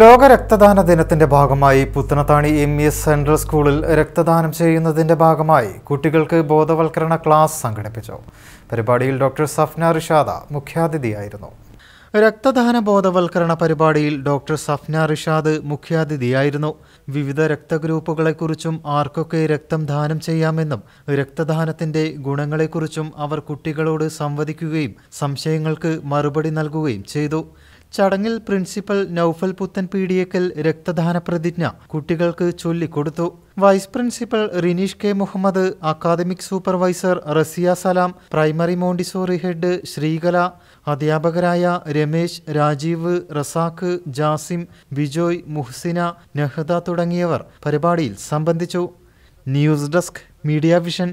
ലോക രക്തദാന ദിനത്തിന്റെ ഭാഗമായി പുത്തനത്താണി എം എസ് സെൻട്രൽ സ്കൂളിൽ രക്തദാനം ചെയ്യുന്നതിന്റെ ഭാഗമായി കുട്ടികൾക്ക് ബോധവൽക്കരണ ക്ലാസ് സംഘടിപ്പിച്ചു പരിപാടിയിൽ ഡോക്ടർ സഫ്ന റിഷാദ മുഖ്യാതിഥിയായിരുന്നു രക്തദാന ബോധവൽക്കരണ പരിപാടിയിൽ ഡോക്ടർ സഫ്ന റിഷാദ് മുഖ്യാതിഥിയായിരുന്നു വിവിധ രക്തഗ്രൂപ്പുകളെക്കുറിച്ചും ആർക്കൊക്കെ രക്തം ദാനം ചെയ്യാമെന്നും രക്തദാനത്തിന്റെ ഗുണങ്ങളെക്കുറിച്ചും അവർ കുട്ടികളോട് സംവദിക്കുകയും സംശയങ്ങൾക്ക് മറുപടി നൽകുകയും ചെയ്തു ചടങ്ങിൽ പ്രിൻസിപ്പൽ നൌഫൽ പുത്തൻ പീഡിയക്കൽ രക്തദാന പ്രതിജ്ഞ കുട്ടികൾക്ക് ചൊല്ലിക്കൊടുത്തു vice principal Rineesh K Muhammad academic supervisor Raziya Salam primary montessori head Sreekala അധ്യാപകരായ രമേശ് രാജീവ് റസാഖ് ജാസിം ബിജോയ് മുഹ്സിന നെഹ്ദ തുടങ്ങിയവർ പരിപാടിയിൽ സംബന്ധിച്ചു ന്യൂസ് ഡെസ്ക് മീഡിയ വിഷൻ